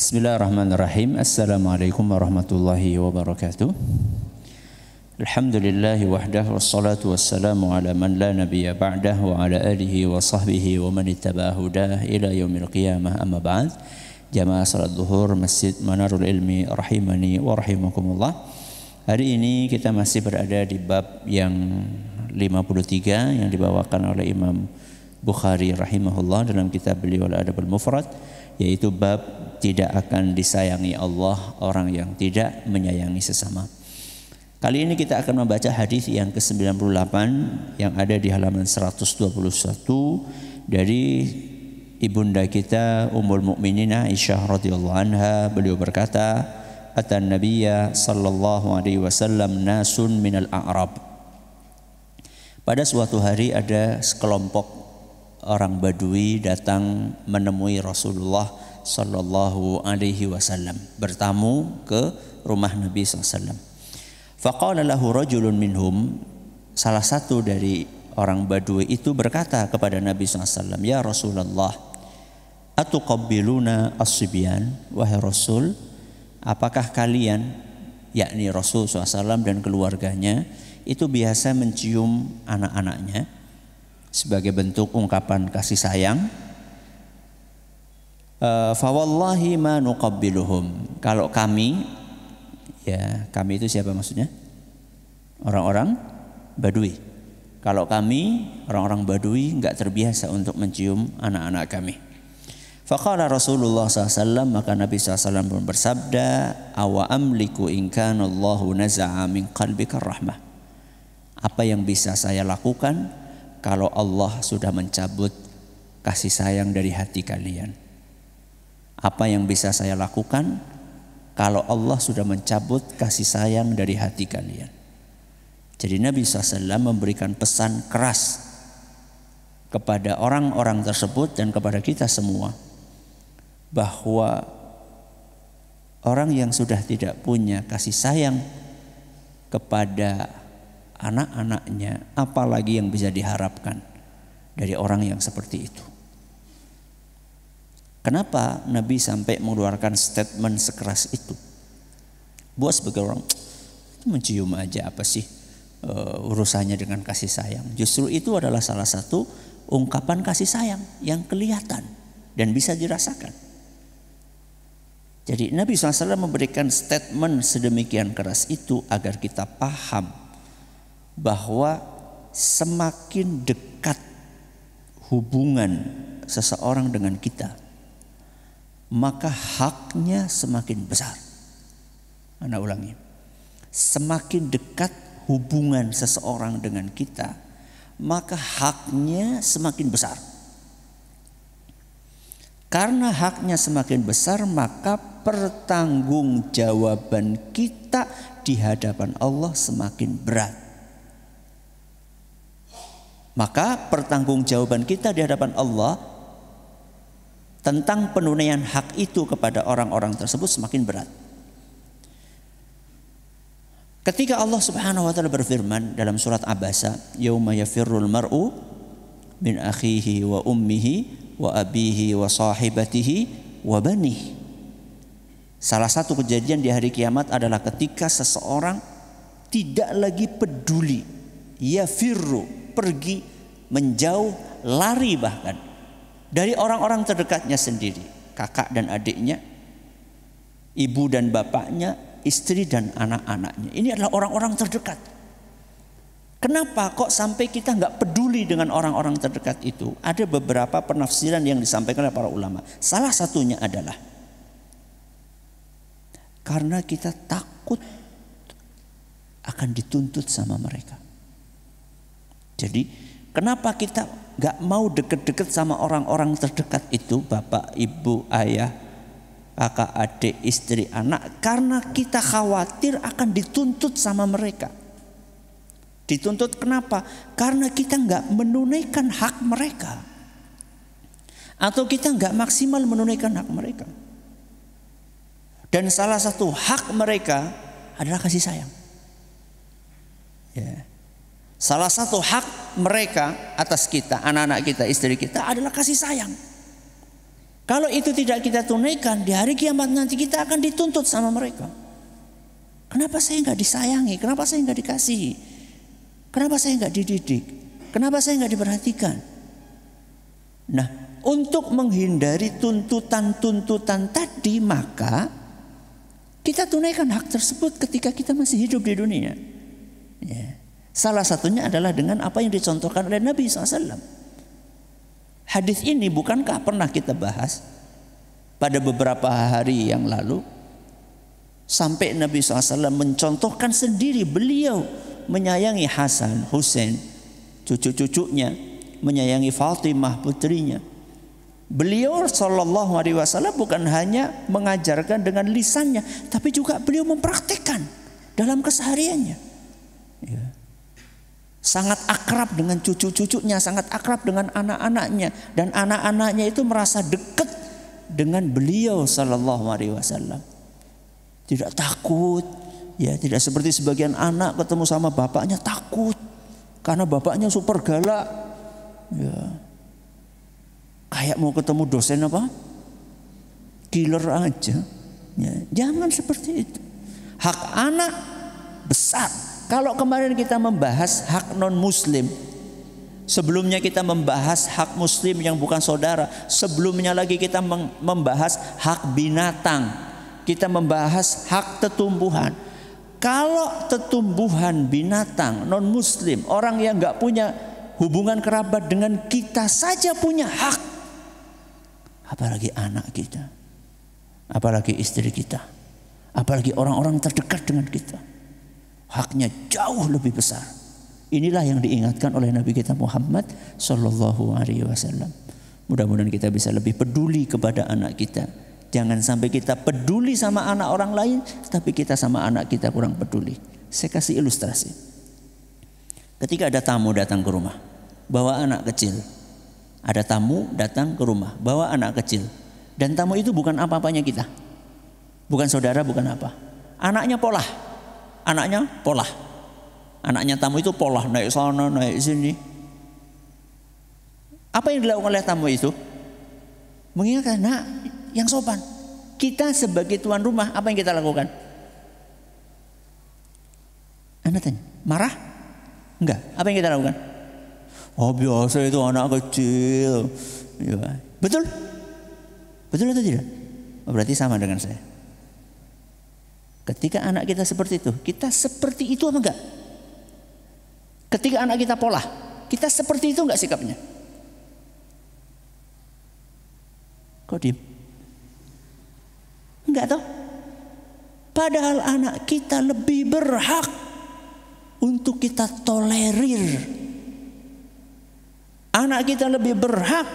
Bismillahirrahmanirrahim. Assalamualaikum warahmatullahi wabarakatuh. Alhamdulillahi wahdah wassalatu wassalamu ala man la nabiyya ba'dah wa ala alihi wa sahbihi wa man ittabahudah ila yawmil qiyamah amma ba'd. Jamaah salat zuhur Masjid Manarul Ilmi rahimani wa rahimakumullah. Hari ini kita masih berada di bab yang 53 yang dibawakan oleh Imam Bukhari rahimahullah dalam kitab beliau Al-Adab Al-Mufrad yaitu bab tidak akan disayangi Allah orang yang tidak menyayangi sesama. Kali ini kita akan membaca hadis yang ke-98 yang ada di halaman 121 dari ibunda kita Ummul Mukminin Aisyah radhiyallahu anha beliau berkata atan nabiyya sallallahu alaihi wasallam nasun minal a'rab pada suatu hari ada sekelompok orang Badui datang menemui Rasulullah Sallallahu Alaihi Wasallam bertamu ke rumah Nabi SAW. Faqala rajulun minhum salah satu dari orang Badui itu berkata kepada Nabi SAW, Ya Rasulullah, atu kabiluna asubian, wahai Rasul, apakah kalian, yakni Rasul SAW dan keluarganya, itu biasa mencium anak-anaknya? sebagai bentuk ungkapan kasih sayang. Eh, Fawallahi ma nuqabbiluhum. Kalau kami ya, kami itu siapa maksudnya? Orang-orang Badui. Kalau kami orang-orang Badui nggak terbiasa untuk mencium anak-anak kami. Faqala Rasulullah SAW maka Nabi SAW pun bersabda awa amliku inkanallahu naza'a min qalbika rahmah. Apa yang bisa saya lakukan kalau Allah sudah mencabut kasih sayang dari hati kalian. Apa yang bisa saya lakukan kalau Allah sudah mencabut kasih sayang dari hati kalian? Jadi Nabi SAW memberikan pesan keras kepada orang-orang tersebut dan kepada kita semua bahwa orang yang sudah tidak punya kasih sayang kepada anak-anaknya, apalagi yang bisa diharapkan dari orang yang seperti itu. Kenapa Nabi sampai mengeluarkan statement sekeras itu? Buat sebagai orang mencium aja apa sih uh, urusannya dengan kasih sayang. Justru itu adalah salah satu ungkapan kasih sayang yang kelihatan dan bisa dirasakan. Jadi Nabi SAW memberikan statement sedemikian keras itu agar kita paham bahwa semakin dekat hubungan seseorang dengan kita, maka haknya semakin besar. Anda ulangi. Semakin dekat hubungan seseorang dengan kita, maka haknya semakin besar. Karena haknya semakin besar, maka pertanggungjawaban kita di hadapan Allah semakin berat. Maka pertanggungjawaban kita di hadapan Allah tentang penunaian hak itu kepada orang-orang tersebut semakin berat. Ketika Allah Subhanahu wa taala berfirman dalam surat Abasa, "Yauma yafirrul mar'u min akhihi wa ummihi wa abihi wa sahibatihi wa banihi." Salah satu kejadian di hari kiamat adalah ketika seseorang tidak lagi peduli, yafirru, pergi, menjauh, lari bahkan dari orang-orang terdekatnya sendiri, kakak dan adiknya, ibu dan bapaknya, istri dan anak-anaknya. Ini adalah orang-orang terdekat. Kenapa kok sampai kita nggak peduli dengan orang-orang terdekat itu? Ada beberapa penafsiran yang disampaikan oleh para ulama. Salah satunya adalah karena kita takut akan dituntut sama mereka. Jadi kenapa kita nggak mau deket-deket sama orang-orang terdekat itu bapak, ibu, ayah, kakak, adik, istri, anak karena kita khawatir akan dituntut sama mereka. Dituntut kenapa? Karena kita nggak menunaikan hak mereka. Atau kita nggak maksimal menunaikan hak mereka. Dan salah satu hak mereka adalah kasih sayang. Ya. Salah satu hak mereka atas kita, anak-anak kita, istri kita adalah kasih sayang. Kalau itu tidak kita tunaikan, di hari kiamat nanti kita akan dituntut sama mereka. Kenapa saya nggak disayangi? Kenapa saya nggak dikasihi? Kenapa saya nggak dididik? Kenapa saya nggak diperhatikan? Nah, untuk menghindari tuntutan-tuntutan tadi, maka kita tunaikan hak tersebut ketika kita masih hidup di dunia. Yeah. Salah satunya adalah dengan apa yang dicontohkan oleh Nabi SAW. Hadis ini bukankah pernah kita bahas pada beberapa hari yang lalu? Sampai Nabi SAW mencontohkan sendiri beliau menyayangi Hasan, Hussein, cucu-cucunya, menyayangi Fatimah putrinya. Beliau Shallallahu Alaihi Wasallam bukan hanya mengajarkan dengan lisannya, tapi juga beliau mempraktikkan dalam kesehariannya. Ya sangat akrab dengan cucu-cucunya, sangat akrab dengan anak-anaknya dan anak-anaknya itu merasa dekat dengan beliau sallallahu alaihi wasallam. Tidak takut, ya tidak seperti sebagian anak ketemu sama bapaknya takut karena bapaknya super galak. Ya. Kayak mau ketemu dosen apa? Killer aja. Ya, jangan seperti itu. Hak anak besar kalau kemarin kita membahas hak non-Muslim, sebelumnya kita membahas hak Muslim yang bukan saudara, sebelumnya lagi kita membahas hak binatang, kita membahas hak tetumbuhan. Kalau tetumbuhan binatang non-Muslim, orang yang nggak punya hubungan kerabat dengan kita saja punya hak, apalagi anak kita, apalagi istri kita, apalagi orang-orang terdekat dengan kita. Haknya jauh lebih besar. Inilah yang diingatkan oleh Nabi kita Muhammad Shallallahu Alaihi Wasallam. Mudah-mudahan kita bisa lebih peduli kepada anak kita. Jangan sampai kita peduli sama anak orang lain, tapi kita sama anak kita kurang peduli. Saya kasih ilustrasi. Ketika ada tamu datang ke rumah, bawa anak kecil. Ada tamu datang ke rumah, bawa anak kecil. Dan tamu itu bukan apa-apanya kita. Bukan saudara, bukan apa. Anaknya pola anaknya pola. Anaknya tamu itu pola, naik sana, naik sini. Apa yang dilakukan oleh tamu itu? Mengingatkan, nak, yang sopan. Kita sebagai tuan rumah, apa yang kita lakukan? Anda tanya, marah? Enggak. Apa yang kita lakukan? Oh biasa itu anak kecil. Ya. Betul? Betul atau tidak? Oh, berarti sama dengan saya. Ketika anak kita seperti itu, kita seperti itu apa enggak? Ketika anak kita pola, kita seperti itu enggak sikapnya? Kok diem? Enggak tau? Padahal anak kita lebih berhak untuk kita tolerir. Anak kita lebih berhak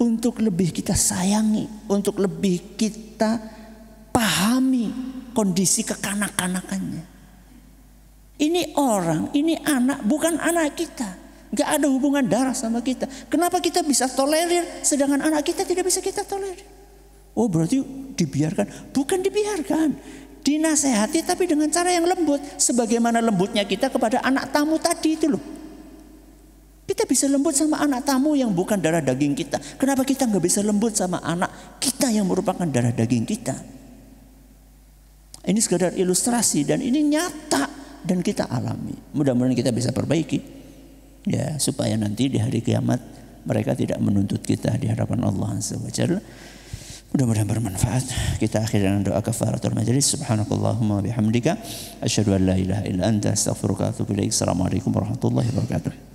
untuk lebih kita sayangi, untuk lebih kita pahami kondisi kekanak-kanakannya. Ini orang, ini anak, bukan anak kita. Gak ada hubungan darah sama kita. Kenapa kita bisa tolerir sedangkan anak kita tidak bisa kita tolerir? Oh berarti dibiarkan. Bukan dibiarkan. Dinasehati tapi dengan cara yang lembut. Sebagaimana lembutnya kita kepada anak tamu tadi itu loh. Kita bisa lembut sama anak tamu yang bukan darah daging kita. Kenapa kita nggak bisa lembut sama anak kita yang merupakan darah daging kita? Ini sekadar ilustrasi dan ini nyata dan kita alami. Mudah-mudahan kita bisa perbaiki. Ya, supaya nanti di hari kiamat mereka tidak menuntut kita di hadapan Allah subhanahu wa Mudah-mudahan bermanfaat. Kita akhiri dengan doa kafaratul majelis. Subhanakallahumma bihamdika asyhadu an la ilaha illa anta astaghfiruka wa atubu ilaik. Assalamualaikum warahmatullahi wabarakatuh.